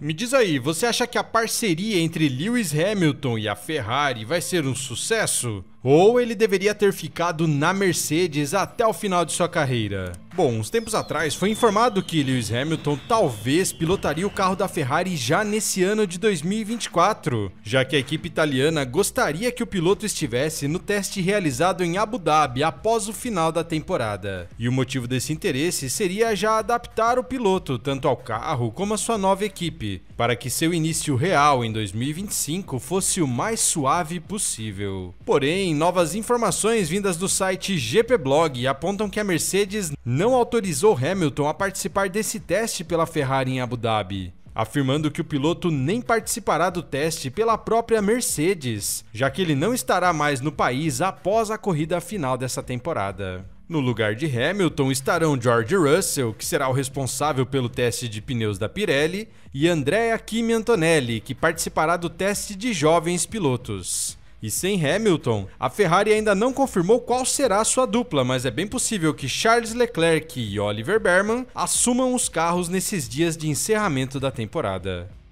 Me diz aí, você acha que a parceria entre Lewis Hamilton e a Ferrari vai ser um sucesso? Ou ele deveria ter ficado na Mercedes até o final de sua carreira? Bom, uns tempos atrás foi informado que Lewis Hamilton talvez pilotaria o carro da Ferrari já nesse ano de 2024, já que a equipe italiana gostaria que o piloto estivesse no teste realizado em Abu Dhabi após o final da temporada. E o motivo desse interesse seria já adaptar o piloto tanto ao carro como à sua nova equipe, para que seu início real em 2025 fosse o mais suave possível. Porém, novas informações vindas do site GP Blog apontam que a Mercedes não não autorizou Hamilton a participar desse teste pela Ferrari em Abu Dhabi afirmando que o piloto nem participará do teste pela própria Mercedes, já que ele não estará mais no país após a corrida final dessa temporada. No lugar de Hamilton estarão George Russell, que será o responsável pelo teste de pneus da Pirelli, e Andrea Kimi Antonelli, que participará do teste de jovens pilotos e sem Hamilton. A Ferrari ainda não confirmou qual será a sua dupla, mas é bem possível que Charles Leclerc e Oliver Berman assumam os carros nesses dias de encerramento da temporada.